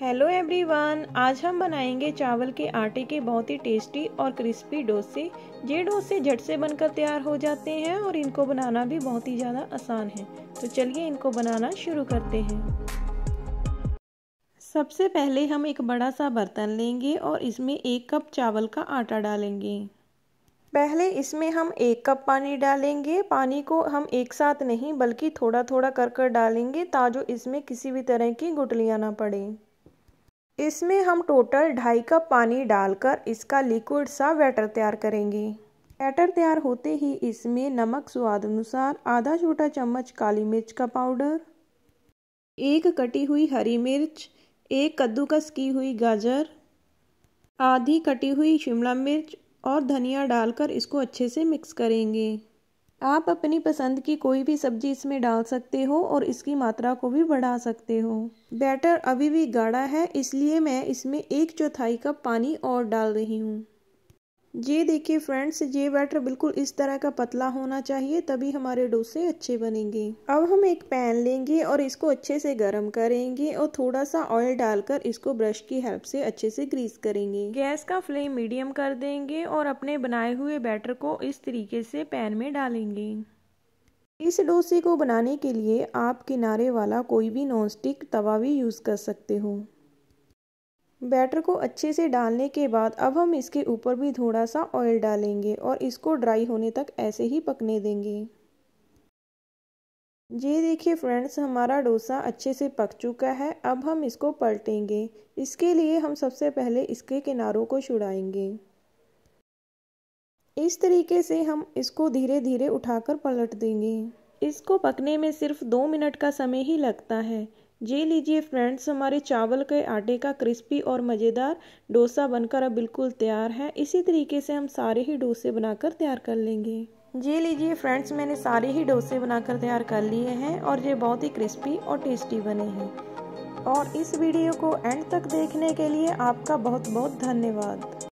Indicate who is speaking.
Speaker 1: hello everyone आज हम बनाएंगे चावल के आटे के बहुत ही टेस्टी और क्रिस्पी डोसे ये डोसे झट से बनकर तैयार हो जाते हैं और इनको बनाना भी बहुत ही ज़्यादा आसान है तो चलिए इनको बनाना शुरू करते हैं सबसे पहले हम एक बड़ा सा बर्तन लेंगे और इसमें एक कप चावल का आटा डालेंगे पहले इसमें हम एक कप पानी डालेंगे पानी को हम एक साथ नहीं बल्कि थोड़ा थोड़ा कर कर डालेंगे ताजो इसमें किसी भी तरह की गुटलियाँ ना पड़ें इसमें हम टोटल ढाई कप पानी डालकर इसका लिक्विड सा बैटर तैयार करेंगे बैटर तैयार होते ही इसमें नमक स्वाद अनुसार आधा छोटा चम्मच काली मिर्च का पाउडर एक कटी हुई हरी मिर्च एक कद्दूकस की हुई गाजर आधी कटी हुई शिमला मिर्च और धनिया डालकर इसको अच्छे से मिक्स करेंगे आप अपनी पसंद की कोई भी सब्जी इसमें डाल सकते हो और इसकी मात्रा को भी बढ़ा सकते हो बैटर अभी भी गाढ़ा है इसलिए मैं इसमें एक चौथाई कप पानी और डाल रही हूँ ये देखिए फ्रेंड्स ये बैटर बिल्कुल इस तरह का पतला होना चाहिए तभी हमारे डोसे अच्छे बनेंगे अब हम एक पैन लेंगे और इसको अच्छे से गर्म करेंगे और थोड़ा सा ऑयल डालकर इसको ब्रश की हेल्प से अच्छे से ग्रीस करेंगे गैस का फ्लेम मीडियम कर देंगे और अपने बनाए हुए बैटर को इस तरीके से पैन में डालेंगे इस डोसे को बनाने के लिए आप किनारे वाला कोई भी स्टिक तवा भी यूज़ कर सकते हो बैटर को अच्छे से डालने के बाद अब हम इसके ऊपर भी थोड़ा सा ऑयल डालेंगे और इसको ड्राई होने तक ऐसे ही पकने देंगे ये देखिए फ्रेंड्स हमारा डोसा अच्छे से पक चुका है अब हम इसको पलटेंगे इसके लिए हम सबसे पहले इसके किनारों को छुड़ाएंगे इस तरीके से हम इसको धीरे धीरे उठाकर पलट देंगे इसको पकने में सिर्फ दो मिनट का समय ही लगता है जी लीजिए फ्रेंड्स हमारे चावल के आटे का क्रिस्पी और मज़ेदार डोसा बनकर अब बिल्कुल तैयार है इसी तरीके से हम सारे ही डोसे बनाकर तैयार कर लेंगे जी लीजिए फ्रेंड्स मैंने सारे ही डोसे बनाकर तैयार कर लिए हैं और ये बहुत ही क्रिस्पी और टेस्टी बने हैं और इस वीडियो को एंड तक देखने के लिए आपका बहुत बहुत धन्यवाद